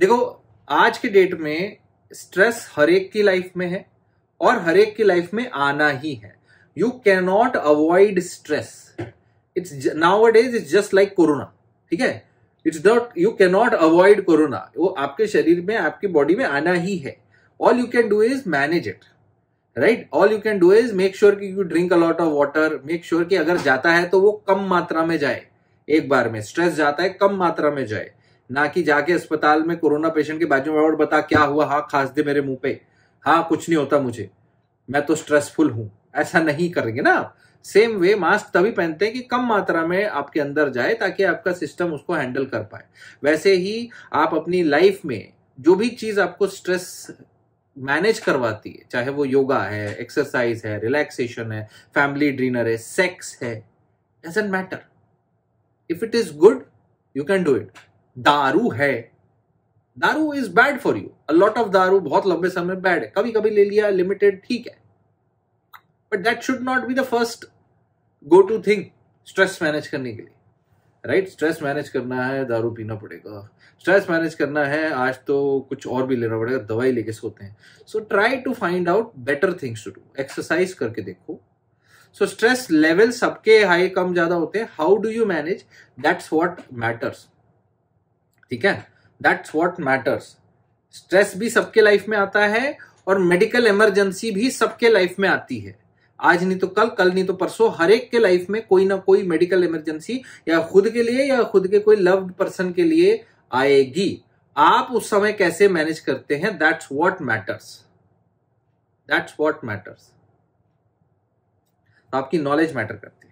देखो आज के डेट में स्ट्रेस हरेक की लाइफ में है और हर एक की लाइफ में आना ही है you can not avoid stress it's now is is just like corona ठीक है it's not you can not avoid corona वो आपके शरीर में आपकी बॉडी में आना ही है all you can do is manage it right all you can do is make sure की you drink a lot of water make sure कि अगर जाता है तो वो कम मात्रा में जाए एक बार में स्ट्रेस जाता है कम मात्रा में जाए ना कि जाके अस्पताल में कोरोना पेशेंट के बाजू में और बता क्या हुआ हाँ खास दे मेरे मुंह पे हाँ कुछ नहीं होता मुझे मैं तो स्ट्रेसफुल हूं ऐसा नहीं करेंगे ना आप सेम वे मास्क तभी पहनते हैं कि कम मात्रा में आपके अंदर जाए ताकि आपका सिस्टम उसको हैंडल कर पाए वैसे ही आप अपनी लाइफ में जो भी चीज आपको स्ट्रेस मैनेज करवाती है चाहे वो योगा है एक्सरसाइज है रिलैक्सेशन है फैमिली डिनर है सेक्स है doesn't matter if it is good you can do it दारू है daru is bad for you a lot lot of daru बहुत लंबे समय बैड है कभी कभी ले लिया लिमिटेड ठीक है but that should not be the first go to thing stress manage करने के लिए राइट स्ट्रेस मैनेज करना है दारू पीना पड़ेगा स्ट्रेस मैनेज करना है आज तो कुछ और भी लेना पड़ेगा दवाई लेके सोते हैं so try to find out better things to do exercise करके देखो सो स्ट्रेस लेवल सबके हाई कम ज्यादा होते हैं how do you manage that's what matters ठीक है दैट्स वॉट मैटर्स स्ट्रेस भी सबके लाइफ में आता है और मेडिकल इमरजेंसी भी सबके लाइफ में आती है आज नहीं तो कल कल नहीं तो परसों हर एक के लाइफ में कोई ना कोई मेडिकल इमरजेंसी या खुद के लिए या खुद के कोई लव्ड पर्सन के लिए आएगी आप उस समय कैसे मैनेज करते हैं that's what matters that's what matters आपकी नॉलेज मैटर करती है